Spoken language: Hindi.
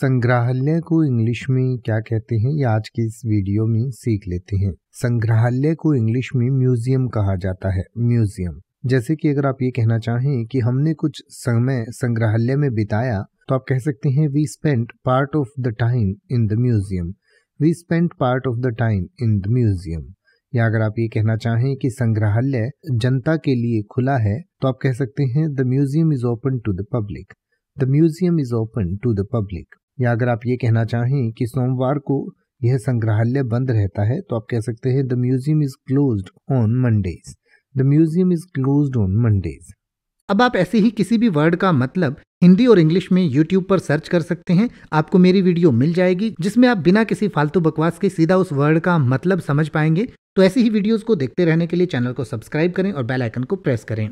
संग्रहालय को इंग्लिश में क्या कहते हैं ये आज की इस वीडियो में सीख लेते हैं संग्रहालय को इंग्लिश में म्यूजियम कहा जाता है म्यूजियम जैसे कि अगर आप ये कहना चाहें कि हमने कुछ समय संग्रहालय में बिताया तो आप कह सकते हैं we spent part of the time in the museum we spent part of the time in the museum या अगर आप ये कहना चाहें कि संग्रहालय जनता के लिए खुला है तो आप कह सकते हैं the museum is open to the public the museum is open to the public या अगर आप ये कहना चाहें कि सोमवार को यह संग्रहालय बंद रहता है तो आप कह सकते हैं the museum is close on Mondays the museum is close on Mondays अब आप ऐसे ही किसी भी वर्ड का मतलब हिंदी और इंग्लिश में यूट्यूब पर सर्च कर सकते हैं आपको मेरी वीडियो मिल जाएगी जिसमें आप बिना किसी फालतू बकवास के सीधा उस वर्ड का मतलब समझ पाएंगे तो ऐसी ही वीडियोस को देखते रहने के लिए चैनल को सब्सक्राइब करें और बेल आइकन को प्रेस करें